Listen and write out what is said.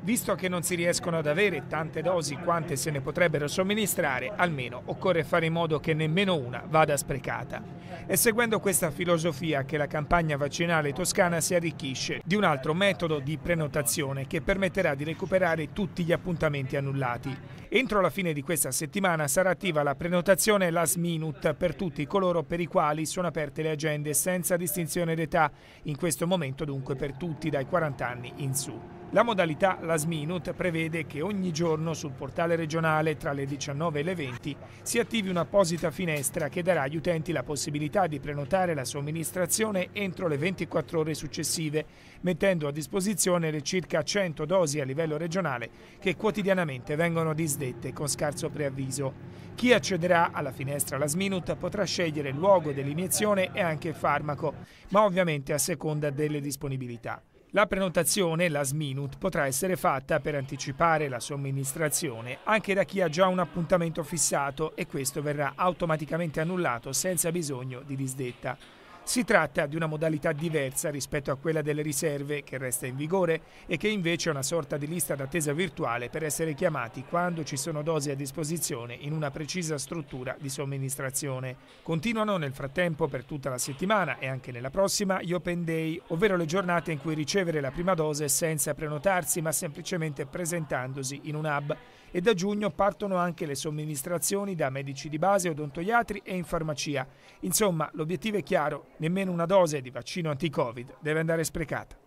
Visto che non si riescono ad avere tante dosi quante se ne potrebbero somministrare, almeno occorre fare in modo che nemmeno una vada sprecata. È seguendo questa filosofia che la campagna vaccinale toscana si arricchisce di un altro metodo di prenotazione che permetterà di recuperare tutti gli appuntamenti annullati. Entro la fine di questa settimana sarà attiva la prenotazione last minute per tutti coloro per i quali sono aperte le agende senza distinzione d'età, in questo momento dunque per tutti dai 40 anni in su. La modalità Last Minute prevede che ogni giorno sul portale regionale tra le 19 e le 20 si attivi un'apposita finestra che darà agli utenti la possibilità di prenotare la somministrazione entro le 24 ore successive, mettendo a disposizione le circa 100 dosi a livello regionale che quotidianamente vengono disdette con scarso preavviso. Chi accederà alla finestra Last Minute potrà scegliere il luogo dell'iniezione e anche il farmaco, ma ovviamente a seconda delle disponibilità. La prenotazione, la Sminut, potrà essere fatta per anticipare la somministrazione anche da chi ha già un appuntamento fissato e questo verrà automaticamente annullato senza bisogno di disdetta. Si tratta di una modalità diversa rispetto a quella delle riserve che resta in vigore e che invece è una sorta di lista d'attesa virtuale per essere chiamati quando ci sono dosi a disposizione in una precisa struttura di somministrazione. Continuano nel frattempo per tutta la settimana e anche nella prossima gli Open Day, ovvero le giornate in cui ricevere la prima dose senza prenotarsi ma semplicemente presentandosi in un hub e da giugno partono anche le somministrazioni da medici di base, odontoiatri e in farmacia. Insomma, l'obiettivo è chiaro, Nemmeno una dose di vaccino anti-Covid deve andare sprecata.